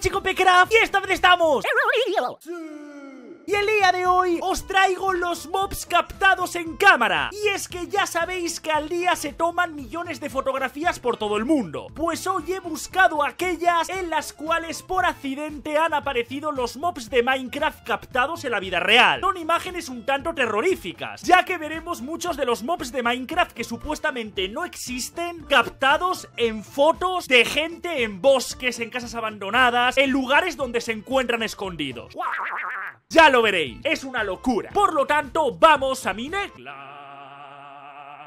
Chico Pecraft y esta vez estamos. Y el día de hoy os traigo los mobs captados en cámara. Y es que ya sabéis que al día se toman millones de fotografías por todo el mundo. Pues hoy he buscado aquellas en las cuales por accidente han aparecido los mobs de Minecraft captados en la vida real. Son imágenes un tanto terroríficas, ya que veremos muchos de los mobs de Minecraft que supuestamente no existen captados en fotos de gente en bosques, en casas abandonadas, en lugares donde se encuentran escondidos. Ya lo veréis, es una locura. Por lo tanto, vamos a mi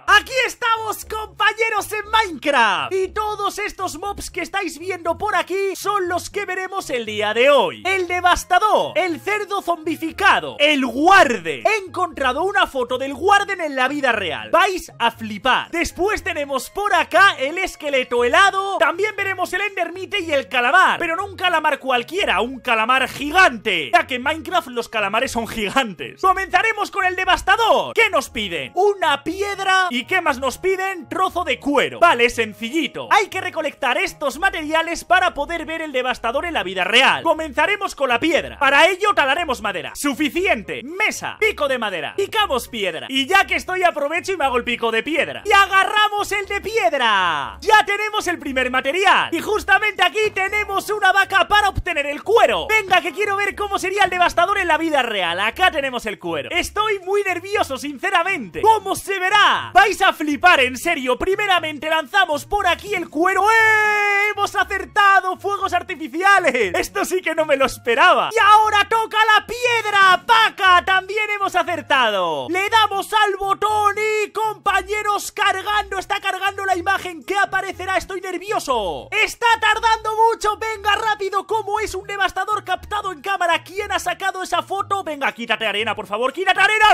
Aquí estamos compañeros en Minecraft Y todos estos mobs que estáis viendo por aquí Son los que veremos el día de hoy El devastador El cerdo zombificado El guarde He encontrado una foto del guarden en la vida real Vais a flipar Después tenemos por acá el esqueleto helado También veremos el endermite y el calamar Pero no un calamar cualquiera Un calamar gigante Ya que en Minecraft los calamares son gigantes Comenzaremos con el devastador ¿Qué nos piden? Una piedra ¿Y qué más nos piden? Trozo de cuero. Vale, sencillito. Hay que recolectar estos materiales para poder ver el devastador en la vida real. Comenzaremos con la piedra. Para ello talaremos madera. Suficiente. Mesa. Pico de madera. Picamos piedra. Y ya que estoy aprovecho y me hago el pico de piedra. Y agarramos el de piedra. Ya tenemos el primer material. Y justamente aquí tenemos una vaca para obtener el cuero. Venga, que quiero ver cómo sería el devastador en la vida real. Acá tenemos el cuero. Estoy muy nervioso, sinceramente. ¿Cómo se verá? Vais a flipar, en serio. Primeramente lanzamos por aquí el cuero. ¡Eh! ¡Hemos acertado! ¡Fuegos artificiales! Esto sí que no me lo esperaba. Y ahora toca la piedra. ¡Paca! También hemos acertado. Le damos al botón y compañeros cargando. Está cargando la imagen. que aparecerá? Estoy nervioso. Está tardando mucho. Venga rápido. como es un devastador captado en cámara? ¿Quién ha sacado esa foto? Venga, quítate arena, por favor. ¡Quítate arena!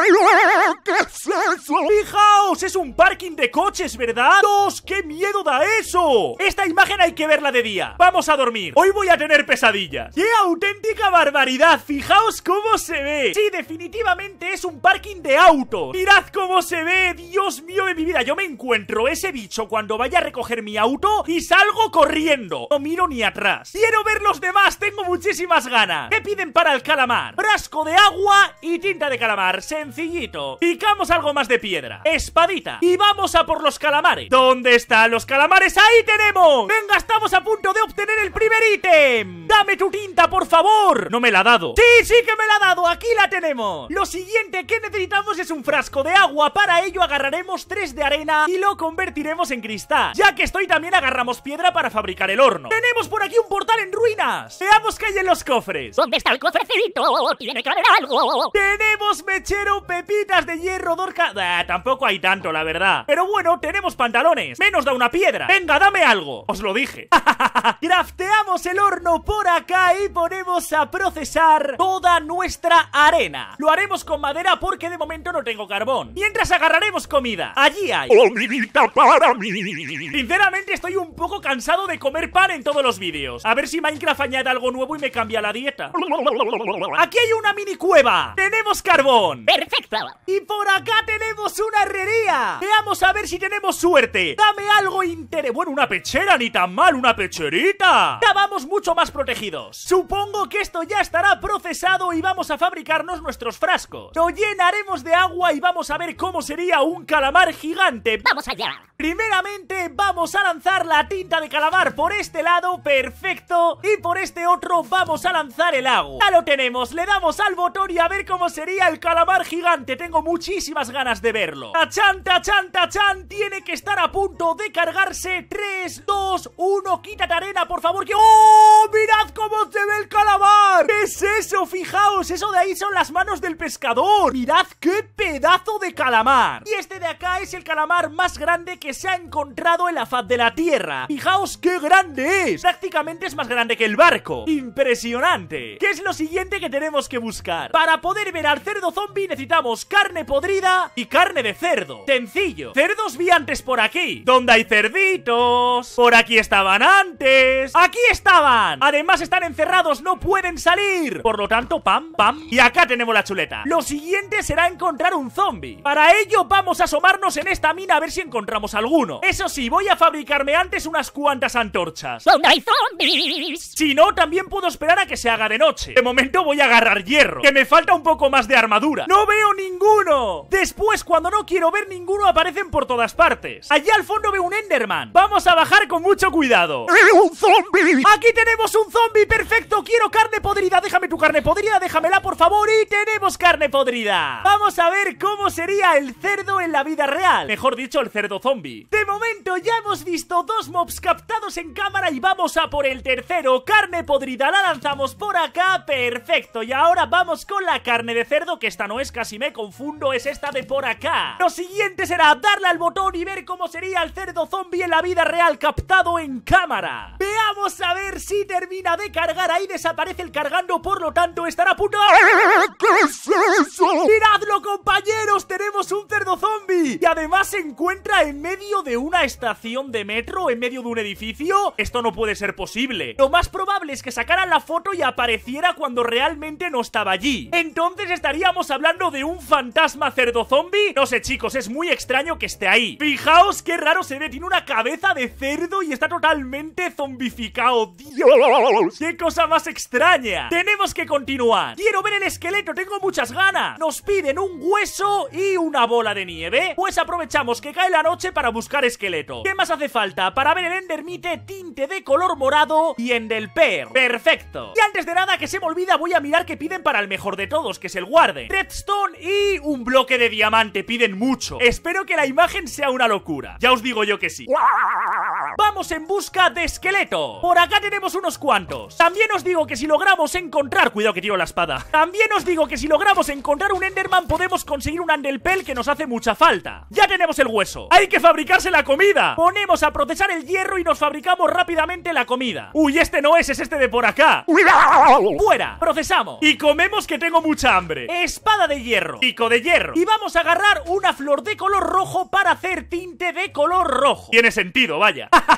Fijaos, un parking de coches, ¿verdad? Dios, ¡Qué miedo da eso! Esta imagen hay que verla de día. Vamos a dormir. Hoy voy a tener pesadillas. ¡Qué auténtica barbaridad! Fijaos cómo se ve. Sí, definitivamente es un parking de auto. Mirad cómo se ve. Dios mío de mi vida. Yo me encuentro ese bicho cuando vaya a recoger mi auto y salgo corriendo. No miro ni atrás. Quiero ver los demás. Tengo muchísimas ganas. ¿Qué piden para el calamar? Brasco de agua y tinta de calamar. Sencillito. Picamos algo más de piedra. Espadita y vamos a por los calamares. ¿Dónde están los calamares? ¡Ahí tenemos! ¡Venga, estamos a punto de obtener el primer ítem! ¡Dame tu tinta, por favor! No me la ha dado. ¡Sí, sí que me la ha dado! ¡Aquí la tenemos! Lo siguiente que necesitamos es un frasco de agua. Para ello agarraremos tres de arena y lo convertiremos en cristal. Ya que estoy también agarramos piedra para fabricar el horno. ¡Tenemos por aquí un portal en ruinas! ¡Veamos qué hay en los cofres! ¿Dónde está el cofrecito? ¡Tiene que haber algo! ¡Tenemos mechero, pepitas de hierro, dorca... Ah, tampoco hay tanto, la verdad. Pero bueno, tenemos pantalones. Menos da una piedra. Venga, dame algo. Os lo dije. Crafteamos el horno por acá y ponemos a procesar toda nuestra arena. Lo haremos con madera porque de momento no tengo carbón. Mientras agarraremos comida. Allí hay. Sinceramente estoy un poco cansado de comer pan en todos los vídeos. A ver si Minecraft añade algo nuevo y me cambia la dieta. Aquí hay una mini cueva. Tenemos carbón. Perfecto. Y por acá tenemos una herrería. Veamos a ver si tenemos suerte. Dame algo interesante. Bueno, una pechera, ni tan mal, una pecherita. Ya vamos mucho más protegidos. Supongo que esto ya estará procesado y vamos a fabricarnos nuestros frascos. Lo llenaremos de agua y vamos a ver cómo sería un calamar gigante. Vamos allá. Primeramente vamos a lanzar la tinta de calamar por este lado, perfecto. Y por este otro vamos a lanzar el agua. Ya lo tenemos, le damos al botón y a ver cómo sería el calamar gigante. Tengo muchísimas ganas de verlo. chanta Tachan, Tachan tiene que estar a punto de cargarse 3, 2, 1, quítate arena, por favor, que... ¡Oh! ¡Mirad cómo se ve el calamar! ¿Qué es eso? Fijaos, eso de ahí son las manos del pescador Mirad qué pedazo de calamar Y este de acá es el calamar más grande que se ha encontrado en la faz de la tierra Fijaos qué grande es Prácticamente es más grande que el barco Impresionante ¿Qué es lo siguiente que tenemos que buscar? Para poder ver al cerdo zombie necesitamos carne podrida y carne de cerdo Cerdos vi antes por aquí. donde hay cerditos? Por aquí estaban antes. ¡Aquí estaban! Además están encerrados, no pueden salir. Por lo tanto, pam, pam. Y acá tenemos la chuleta. Lo siguiente será encontrar un zombie. Para ello vamos a asomarnos en esta mina a ver si encontramos alguno. Eso sí, voy a fabricarme antes unas cuantas antorchas. ¿Dónde hay zombies! Si no, también puedo esperar a que se haga de noche. De momento voy a agarrar hierro, que me falta un poco más de armadura. ¡No veo ninguno! Después, cuando no quiero ver ninguno, aparecen por todas partes. Allí al fondo veo un Enderman. Vamos a bajar con mucho cuidado. un zombie! ¡Aquí tenemos un zombie! ¡Perfecto! Quiero carne podrida. Déjame tu carne podrida, déjamela por favor. Y tenemos carne podrida. Vamos a ver cómo sería el cerdo en la vida real. Mejor dicho, el cerdo zombie. De momento ya hemos visto dos mobs captados en cámara y vamos a por el tercero. Carne podrida la lanzamos por acá. Perfecto. Y ahora vamos con la carne de cerdo, que esta no es, casi me confundo. Es esta de por acá. Lo siguiente será darle al botón y ver cómo sería el cerdo zombie en la vida real captado en cámara. Vamos a ver si termina de cargar. Ahí desaparece el cargando, por lo tanto estará a ¡Miradlo, compañeros! ¡Tenemos un cerdo zombie! Y además se encuentra en medio de una estación de metro, en medio de un edificio. Esto no puede ser posible. Lo más probable es que sacaran la foto y apareciera cuando realmente no estaba allí. Entonces estaríamos hablando de un fantasma cerdo zombie. No sé, chicos, es muy extraño que esté ahí. Fijaos qué raro se ve. Tiene una cabeza de cerdo y está totalmente zombificado ¡Dios! ¡Qué cosa más extraña! Tenemos que continuar. Quiero ver el esqueleto, tengo muchas ganas. Nos piden un hueso y una bola de nieve. Pues aprovechamos que cae la noche para buscar esqueleto. ¿Qué más hace falta? Para ver el endermite, tinte de color morado y endelper. Perfecto. Y antes de nada, que se me olvida, voy a mirar que piden para el mejor de todos, que es el guarde. Redstone y un bloque de diamante. Piden mucho. Espero que la imagen sea una locura. Ya os digo yo que sí vamos en busca de esqueleto. Por acá tenemos unos cuantos. También os digo que si logramos encontrar... Cuidado que tiro la espada. También os digo que si logramos encontrar un Enderman podemos conseguir un Andelpel que nos hace mucha falta. Ya tenemos el hueso. ¡Hay que fabricarse la comida! Ponemos a procesar el hierro y nos fabricamos rápidamente la comida. ¡Uy, este no es! Es este de por acá. ¡Fuera! Procesamos. Y comemos que tengo mucha hambre. Espada de hierro. Pico de hierro. Y vamos a agarrar una flor de color rojo para hacer tinte de color rojo. Tiene sentido, vaya.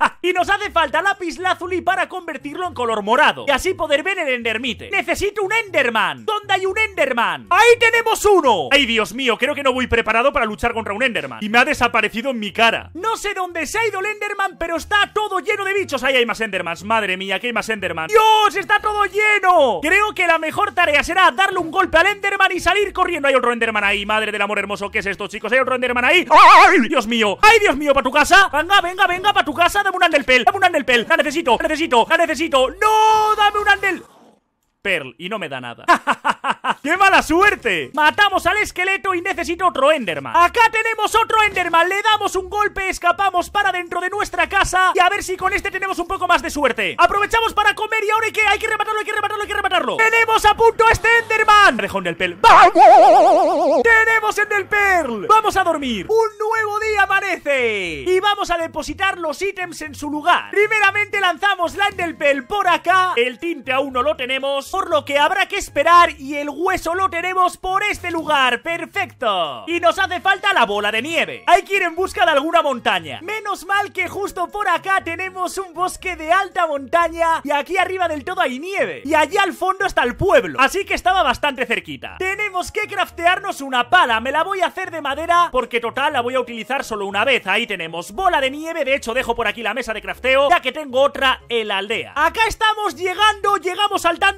y nos hace falta lápiz lazuli para convertirlo en color morado. Y así poder ver el endermite. Necesito un enderman. ¿Dónde hay un enderman? ¡Ahí tenemos uno! ¡Ay, Dios mío! Creo que no voy preparado para luchar contra un enderman. Y me ha desaparecido en mi cara. No sé dónde se ha ido el enderman, pero está todo lleno de bichos. Ahí hay más endermans. Madre mía, que hay más enderman. ¡Dios! ¡Está todo lleno! Creo que la mejor tarea será darle un golpe al enderman y salir corriendo. Hay otro enderman ahí. Madre del amor hermoso. ¿Qué es esto, chicos? Hay otro enderman ahí. ¡Ay, Dios mío! ¡Ay, Dios mío! ¿Para tu casa? Venga, venga, venga, para tu casa dame un andel pel, dame un andel pel, la necesito, la necesito, la necesito, no, dame un andel. Pearl y no me da nada. ¡Qué mala suerte! Matamos al esqueleto y necesito otro Enderman. Acá tenemos otro Enderman. Le damos un golpe, escapamos para dentro de nuestra casa y a ver si con este tenemos un poco más de suerte. Aprovechamos para comer y ahora que, hay que rematarlo, hay que rematarlo, hay que rematarlo. Tenemos a punto este Enderman. Rejón del Pearl. ¡Vamos! Tenemos en el Vamos a dormir. Un nuevo día aparece Y vamos a depositar los ítems en su lugar. Primeramente lanzamos la Enderpearl por acá. El tinte aún no lo tenemos por lo que habrá que esperar y el hueso lo tenemos por este lugar, perfecto. Y nos hace falta la bola de nieve. Hay que ir en busca de alguna montaña. Menos mal que justo por acá tenemos un bosque de alta montaña y aquí arriba del todo hay nieve. Y allí al fondo está el pueblo, así que estaba bastante cerquita. Tenemos que craftearnos una pala, me la voy a hacer de madera porque total la voy a utilizar solo una vez. Ahí tenemos bola de nieve, de hecho dejo por aquí la mesa de crafteo ya que tengo otra en la aldea. Acá estamos llegando, llegamos al tal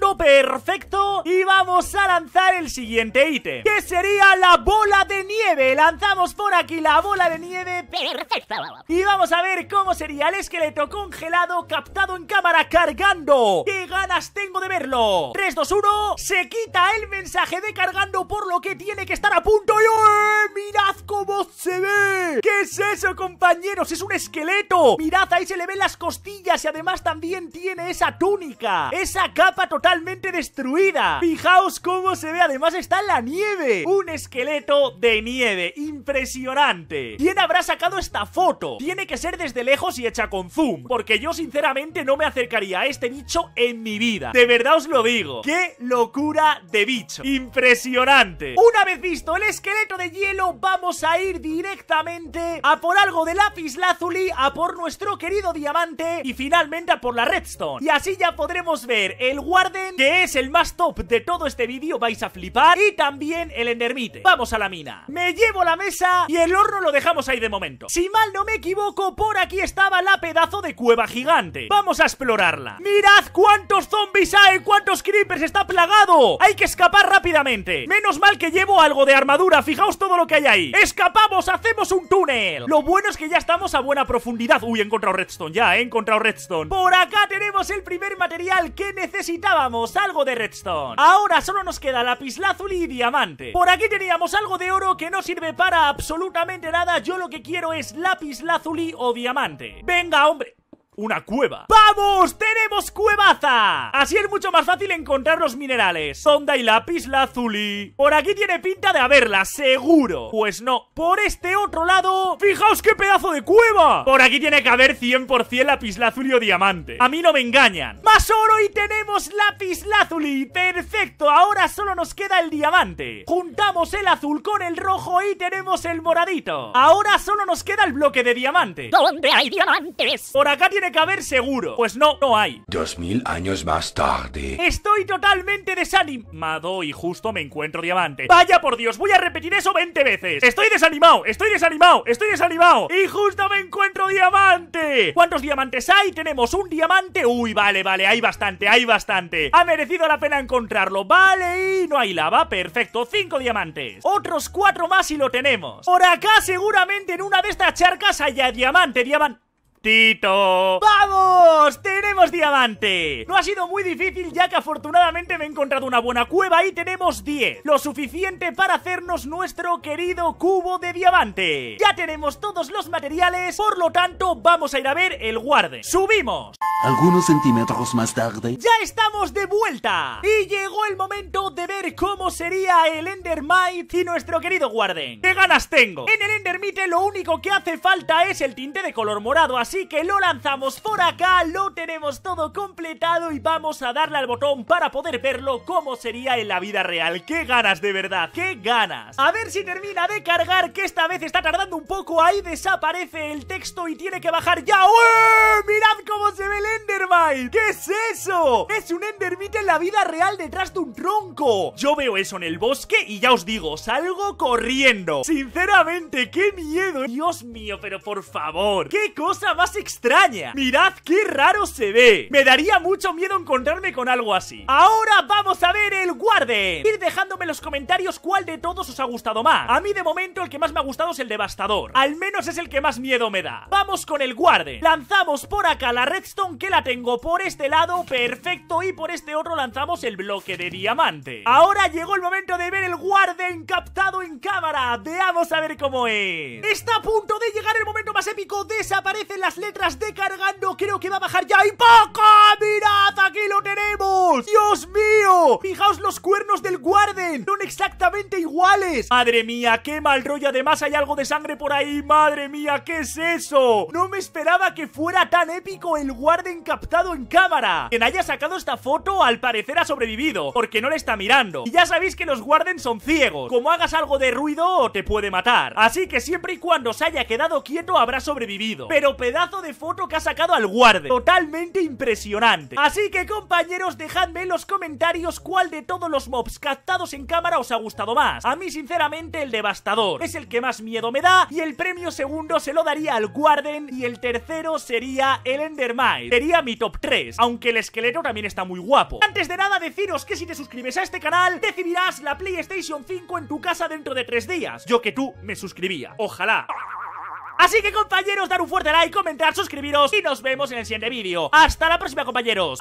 perfecto y vamos a lanzar el siguiente ítem, que sería la bola de nieve. Lanzamos por aquí la bola de nieve. Perfecto. Y vamos a ver cómo sería el esqueleto congelado captado en cámara cargando. ¡Qué ganas tengo de verlo! 3, 2, 1. Se quita el mensaje de cargando por lo que tiene que estar a punto. ¡Y ¡oh! ¡Mirad cómo se ve! ¿Qué es eso, compañeros? ¡Es un esqueleto! Mirad, ahí se le ven las costillas y además también tiene esa túnica. Esa capa totalmente destruida. Fijaos cómo se ve, además está en la nieve. Un esqueleto de nieve, impresionante. ¿Quién habrá sacado esta foto? Tiene que ser desde lejos y hecha con zoom, porque yo sinceramente no me acercaría a este bicho en mi vida. De verdad os lo digo. ¡Qué locura de bicho! Impresionante. Una vez visto el esqueleto de hielo, vamos a ir directamente a por algo de lápiz lazuli, a por nuestro querido diamante y finalmente a por la redstone. Y así ya podremos ver el guarden que es el más top de todo este vídeo, vais a flipar. Y también el endermite. Vamos a la mina. Me llevo la mesa y el horno lo dejamos ahí de momento. Si mal no me equivoco, por aquí estaba la pedazo de cueva gigante. Vamos a explorarla. ¡Mirad cuántos zombies hay! ¡Cuántos creepers! ¡Está plagado! Hay que escapar rápidamente. Menos mal que llevo algo de armadura. Fijaos todo lo que hay ahí. ¡Escapamos! ¡Hacemos un túnel! Lo bueno es que ya estamos a buena profundidad. Uy, he encontrado redstone ya, he encontrado redstone. Por acá tenemos el primer material que necesitábamos algo de redstone. Ahora solo nos queda lapislázuli y diamante. Por aquí teníamos algo de oro que no sirve para absolutamente nada. Yo lo que quiero es lapislázuli o diamante. Venga, hombre una cueva. ¡Vamos! ¡Tenemos cuevaza! Así es mucho más fácil encontrar los minerales. Sonda y lápiz lazuli. Por aquí tiene pinta de haberla, seguro. Pues no. Por este otro lado... ¡Fijaos qué pedazo de cueva! Por aquí tiene que haber 100% lápiz lazuli o diamante. A mí no me engañan. ¡Más oro y tenemos lápiz lazuli! ¡Perfecto! Ahora solo nos queda el diamante. Juntamos el azul con el rojo y tenemos el moradito. Ahora solo nos queda el bloque de diamante. ¿Dónde hay diamantes? Por acá tiene tiene que haber seguro. Pues no, no hay. Dos mil años más tarde. Estoy totalmente desanimado y justo me encuentro diamante. Vaya por Dios, voy a repetir eso 20 veces. Estoy desanimado, estoy desanimado, estoy desanimado. Y justo me encuentro diamante. ¿Cuántos diamantes hay? Tenemos un diamante. Uy, vale, vale, hay bastante, hay bastante. Ha merecido la pena encontrarlo. Vale, y no hay lava. Perfecto, cinco diamantes. Otros cuatro más y lo tenemos. Por acá seguramente en una de estas charcas haya diamante, diamante. Tito. ¡Vamos! ¡Tenemos diamante! No ha sido muy difícil ya que afortunadamente me he encontrado una buena cueva y tenemos 10. Lo suficiente para hacernos nuestro querido cubo de diamante. Ya tenemos todos los materiales, por lo tanto vamos a ir a ver el guarden. ¡Subimos! Algunos centímetros más tarde... ¡Ya estamos de vuelta! Y llegó el momento de ver cómo sería el Endermite y nuestro querido guarden. ¡Qué ganas tengo! En el Endermite lo único que hace falta es el tinte de color morado, así Así que lo lanzamos por acá, lo tenemos todo completado y vamos a darle al botón para poder verlo como sería en la vida real. ¡Qué ganas de verdad! ¡Qué ganas! A ver si termina de cargar, que esta vez está tardando un poco. Ahí desaparece el texto y tiene que bajar ya. ¡Oh! ¡Mirad cómo se ve el Endermite! ¿Qué es eso? Es un Endermite en la vida real detrás de un tronco. Yo veo eso en el bosque y ya os digo, salgo corriendo. Sinceramente, qué miedo. Dios mío, pero por favor. ¡Qué cosa más más extraña Mirad qué raro se ve Me daría mucho miedo encontrarme con algo así Ahora vamos a ver el Warden Ir dejándome en los comentarios cuál de todos os ha gustado más A mí de momento el que más me ha gustado es el Devastador Al menos es el que más miedo me da Vamos con el Warden Lanzamos por acá la Redstone que la tengo por este lado Perfecto Y por este otro lanzamos el bloque de diamante Ahora llegó el momento de ver el Warden captado en cámara Veamos a ver cómo es Está a punto de llegar el momento más épico Desaparecen las letras de cargando creo que va a bajar ya ¡Y poco! ¡Mirad! ¡Aquí lo tenemos! ¡Dios mío! Fijaos los cuernos del Guarden Son exactamente iguales ¡Madre mía! ¡Qué mal rollo! Además hay algo de sangre por ahí ¡Madre mía! ¿Qué es eso? No me esperaba que fuera tan épico el Guarden captado en cámara Quien haya sacado esta foto al parecer ha sobrevivido Porque no le está mirando Y ya sabéis que los Guarden son ciegos Como hagas algo de ruido te puede matar Así que siempre y cuando se haya quedado quieto habrá sobrevivido Pero pedazo de foto que ha sacado al guarde. Totalmente impresionante. Así que compañeros, dejadme en los comentarios cuál de todos los mobs captados en cámara os ha gustado más. A mí sinceramente el devastador es el que más miedo me da y el premio segundo se lo daría al guarden y el tercero sería el endermite. Sería mi top 3, aunque el esqueleto también está muy guapo. Antes de nada deciros que si te suscribes a este canal Decidirás la PlayStation 5 en tu casa dentro de 3 días. Yo que tú me suscribía. Ojalá. Así que compañeros, dar un fuerte like, comentar, suscribiros y nos vemos en el siguiente vídeo. Hasta la próxima compañeros.